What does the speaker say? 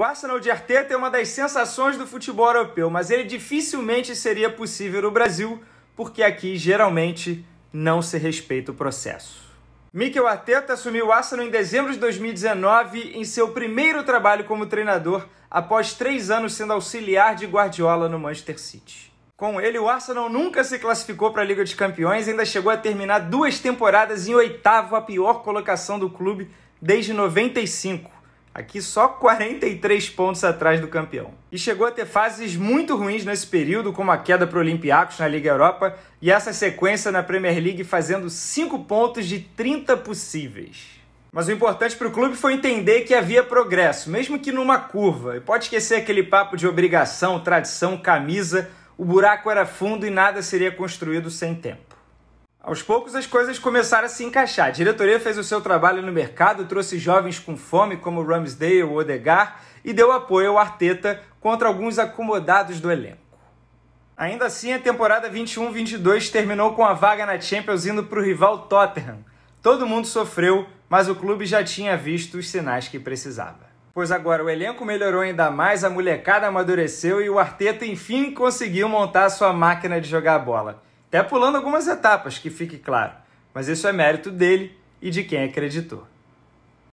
O Arsenal de Arteta é uma das sensações do futebol europeu, mas ele dificilmente seria possível no Brasil, porque aqui geralmente não se respeita o processo. Mikel Arteta assumiu o Arsenal em dezembro de 2019 em seu primeiro trabalho como treinador, após três anos sendo auxiliar de Guardiola no Manchester City. Com ele, o Arsenal nunca se classificou para a Liga dos Campeões e ainda chegou a terminar duas temporadas em oitavo, a pior colocação do clube desde 95. Aqui só 43 pontos atrás do campeão. E chegou a ter fases muito ruins nesse período, como a queda para o Olympiacos na Liga Europa e essa sequência na Premier League fazendo 5 pontos de 30 possíveis. Mas o importante para o clube foi entender que havia progresso, mesmo que numa curva. E pode esquecer aquele papo de obrigação, tradição, camisa. O buraco era fundo e nada seria construído sem tempo. Aos poucos as coisas começaram a se encaixar. A diretoria fez o seu trabalho no mercado, trouxe jovens com fome como Ramsdale ou Odegar e deu apoio ao Arteta contra alguns acomodados do elenco. Ainda assim, a temporada 21-22 terminou com a vaga na Champions indo para o rival Tottenham. Todo mundo sofreu, mas o clube já tinha visto os sinais que precisava. Pois agora o elenco melhorou ainda mais, a molecada amadureceu e o Arteta enfim conseguiu montar sua máquina de jogar bola até pulando algumas etapas, que fique claro, mas isso é mérito dele e de quem acreditou.